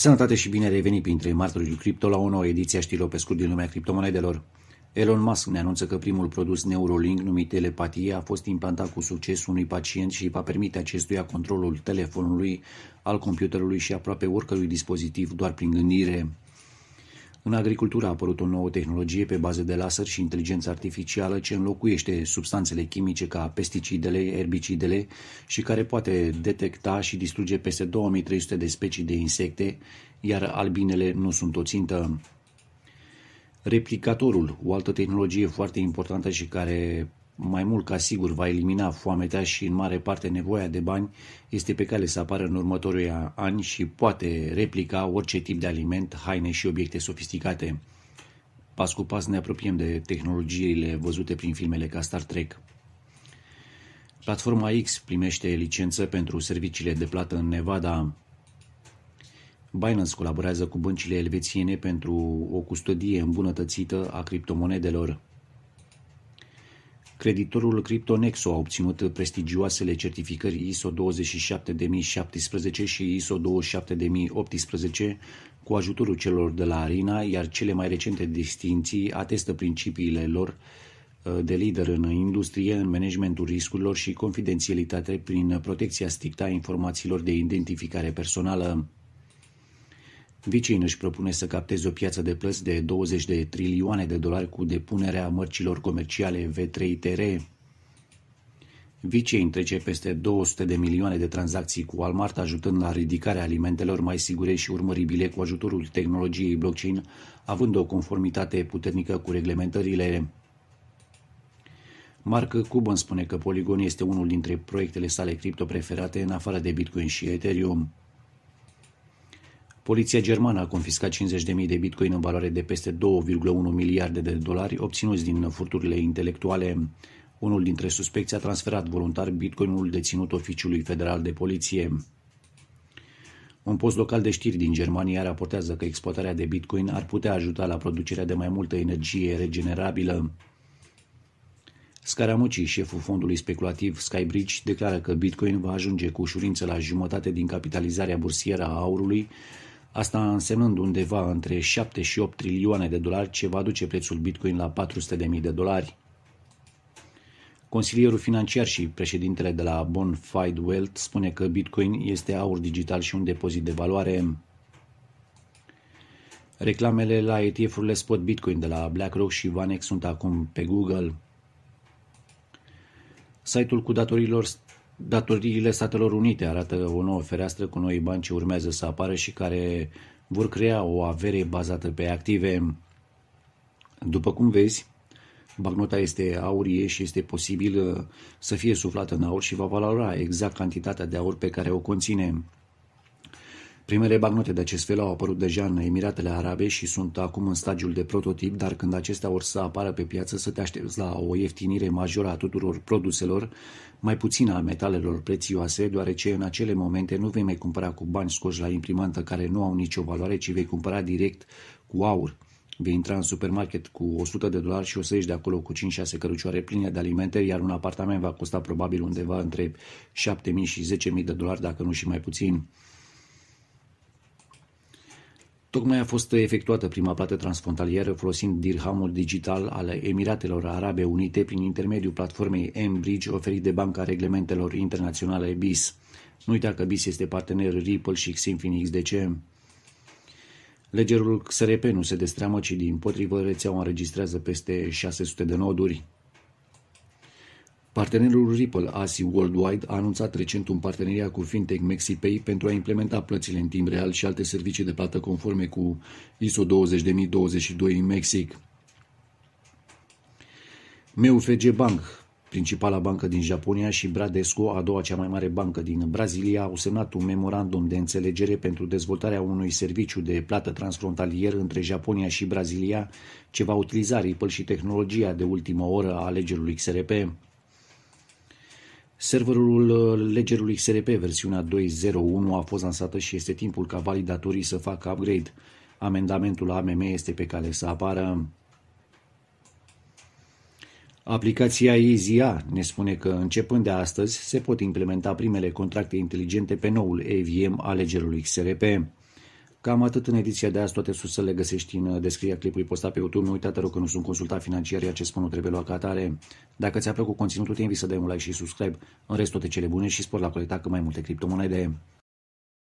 Sănătate și bine revenit printre martorii cripto la o nouă ediție a știrilor pe scurt din lumea criptomonedelor. Elon Musk ne anunță că primul produs neurolink numit telepatie a fost implantat cu succes unui pacient și îi va permite acestuia controlul telefonului, al computerului și aproape oricărui dispozitiv doar prin gândire. În agricultură a apărut o nouă tehnologie pe bază de laser și inteligență artificială ce înlocuiește substanțele chimice ca pesticidele, erbicidele și care poate detecta și distruge peste 2300 de specii de insecte, iar albinele nu sunt o țintă. Replicatorul, o altă tehnologie foarte importantă și care mai mult ca sigur va elimina foametea și în mare parte nevoia de bani este pe cale să apară în următorii ani și poate replica orice tip de aliment, haine și obiecte sofisticate. Pas cu pas ne apropiem de tehnologiile văzute prin filmele ca Star Trek. Platforma X primește licență pentru serviciile de plată în Nevada. Binance colaborează cu băncile elvețiene pentru o custodie îmbunătățită a criptomonedelor. Creditorul Cryptonexo a obținut prestigioasele certificări ISO 27017 și ISO 27018 cu ajutorul celor de la Arina, iar cele mai recente distinții atestă principiile lor uh, de lider în industrie, în managementul riscurilor și confidențialitate prin protecția strictă a informațiilor de identificare personală. Vicin își propune să capteze o piață de plăți de 20 de trilioane de dolari cu depunerea mărcilor comerciale V3TR. Vicein trece peste 200 de milioane de tranzacții cu Walmart, ajutând la ridicarea alimentelor mai sigure și urmăribile cu ajutorul tehnologiei blockchain, având o conformitate puternică cu reglementările. Mark Cuban spune că Polygon este unul dintre proiectele sale cripto preferate în afară de Bitcoin și Ethereum. Poliția germană a confiscat 50.000 de bitcoin în valoare de peste 2,1 miliarde de dolari obținuți din furturile intelectuale. Unul dintre suspecți a transferat voluntar bitcoinul deținut oficiului federal de poliție. Un post local de știri din Germania raportează că exploatarea de bitcoin ar putea ajuta la producerea de mai multă energie regenerabilă. Scaramucci, șeful fondului speculativ Skybridge, declară că Bitcoin va ajunge cu ușurință la jumătate din capitalizarea bursieră a aurului Asta însemnând undeva între 7 și 8 trilioane de dolari ce va duce prețul Bitcoin la 400.000 de dolari. Consilierul financiar și președintele de la Bonfide Wealth spune că Bitcoin este aur digital și un depozit de valoare. Reclamele la ETF-urile spot Bitcoin de la BlackRock și Vanex sunt acum pe Google. Site-ul cu datorilor Datoriile Statelor Unite arată o nouă fereastră cu noi bani ce urmează să apară și care vor crea o avere bazată pe active. După cum vezi, bagnota este aurie și este posibil să fie suflată în aur și va valora exact cantitatea de aur pe care o conține. Primele bagnote de acest fel au apărut deja în Emiratele Arabe și sunt acum în stadiul de prototip, dar când acestea or să apară pe piață, să te aștepți la o ieftinire majoră a tuturor produselor, mai puțin a metalelor prețioase, deoarece în acele momente nu vei mai cumpăra cu bani scoși la imprimantă care nu au nicio valoare, ci vei cumpăra direct cu aur. Vei intra în supermarket cu 100 de dolari și o să ieși de acolo cu 5-6 cărucioare pline de alimente, iar un apartament va costa probabil undeva între 7.000 și 10.000 de dolari, dacă nu și mai puțin. Tocmai a fost efectuată prima plată transfrontalieră folosind dirhamul digital al Emiratelor Arabe Unite prin intermediul platformei EmBridge oferit de Banca Reglementelor Internaționale BIS. Nu uita că BIS este partener Ripple și Xinfinix DC. Legerul XRP nu se destreamă, ci din potrivă rețeaua înregistrează peste 600 de noduri. Partenerul Ripple Asi Worldwide a anunțat recent un parteneriat cu fintech MexiPay pentru a implementa plățile în timp real și alte servicii de plată conforme cu ISO 20022 în Mexic. MUFG Bank, principala bancă din Japonia și Bradesco, a doua cea mai mare bancă din Brazilia, au semnat un memorandum de înțelegere pentru dezvoltarea unui serviciu de plată transfrontalier între Japonia și Brazilia, ce va utiliza Ripple și tehnologia de ultimă oră a alegerului XRP. Serverul uh, legerului XRP, versiunea 2.0.1, a fost lansată și este timpul ca validatorii să facă upgrade. Amendamentul AMM este pe cale să apară. Aplicația EasyA ne spune că începând de astăzi se pot implementa primele contracte inteligente pe noul EVM al legerului XRP. Cam atât în ediția de azi, toate le găsești în uh, descrierea clipului postat pe YouTube. Nu uita, te rog, că nu sunt consultat financiar, iar ce spun nu trebuie luat ca atare. Dacă ți-a plăcut conținutul, te invit să dai un like și subscribe. În rest, toate cele bune și spor la colecta cât mai multe criptomonede.